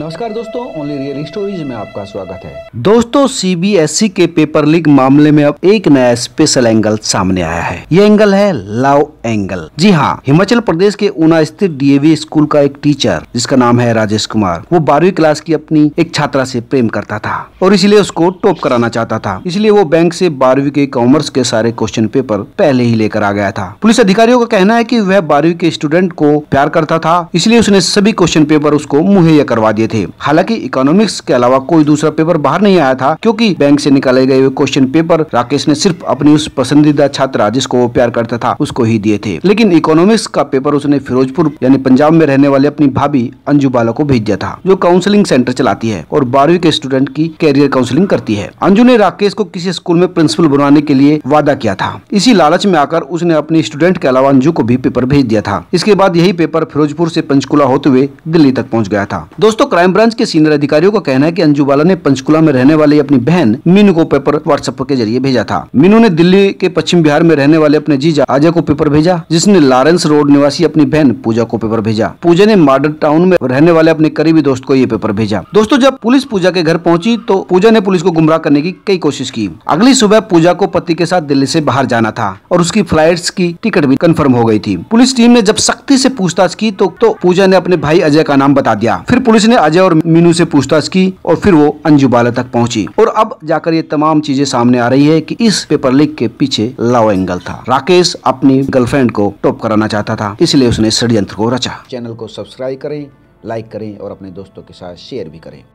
नमस्कार दोस्तों only real stories में आपका स्वागत है दोस्तों सीबीएसई e के पेपर लीक मामले में अब एक नया स्पेशल एंगल सामने आया है ये एंगल है लव एंगल जी हाँ हिमाचल प्रदेश के ऊना स्थित डीएवी स्कूल का एक टीचर जिसका नाम है राजेश कुमार वो बारहवीं क्लास की अपनी एक छात्रा से प्रेम करता था और इसलिए उसको टॉप कराना चाहता था इसलिए वो बैंक से बारहवीं के कॉमर्स के सारे क्वेश्चन पेपर पहले ही लेकर आ गया था पुलिस अधिकारियों का कहना है की वह बारहवीं के स्टूडेंट को प्यार करता था इसलिए उसने सभी क्वेश्चन पेपर उसको मुहैया करवा दिया दिए थे हालांकि इकोनॉमिक्स के अलावा कोई दूसरा पेपर बाहर नहीं आया था क्योंकि बैंक से निकाले गए क्वेश्चन पेपर राकेश ने सिर्फ अपनी उस पसंदीदा छात्रा जिसको वो प्यार करता था उसको ही दिए थे लेकिन इकोनॉमिक्स का पेपर उसने फिरोजपुर यानी पंजाब में रहने वाले अपनी भाभी अंजू बाला को भेज दिया था जो काउंसिलिंग सेंटर चलाती है और बारहवीं के स्टूडेंट की कैरियर काउंसिलिंग करती है अंजू ने राकेश को किसी स्कूल में प्रिंसिपल बनाने के लिए वादा किया था इसी लालच में आकर उसने अपने स्टूडेंट के अलावा अंजू को भी पेपर भेज दिया था इसके बाद यही पेपर फिरोजपुर से पंचकुला होते हुए दिल्ली तक पहुंच गया था दोस्तों क्राइम ब्रांच के सीनियर अधिकारियों का कहना है की अंजू बाला ने पंचकुला में रहने वाली अपनी बहन मीनू को पेपर व्हाट्सएप के जरिए भेजा था मीनू ने दिल्ली के पश्चिम बिहार में रहने वाले अपने जीजा अजय को पेपर भेजा जिसने लॉरेंस रोड निवासी अपनी बहन पूजा को पेपर भेजा पूजा ने मॉडल टाउन में रहने वाले अपने करीबी दोस्त को ये पेपर भेजा दोस्तों जब पुलिस पूजा के घर पहुंची तो पूजा ने पुलिस को गुमराह करने की कई कोशिश की अगली सुबह पूजा को पति के साथ दिल्ली से बाहर जाना था और उसकी फ्लाइट की टिकट भी कन्फर्म हो गयी थी पुलिस टीम ने जब सख्ती ऐसी पूछताछ की तो, तो पूजा ने अपने भाई अजय का नाम बता दिया फिर पुलिस ने अजय और मीनू से पूछताछ की और फिर वो अंजू बाला तक पहुंची और अब जाकर ये तमाम चीजें सामने आ रही है कि इस पेपर लीक के पीछे लव एंगल था राकेश अपनी गर्लफ्रेंड को टॉप कराना चाहता था इसलिए उसने षडयंत्र को रचा चैनल को सब्सक्राइब करें लाइक करें और अपने दोस्तों के साथ शेयर भी करें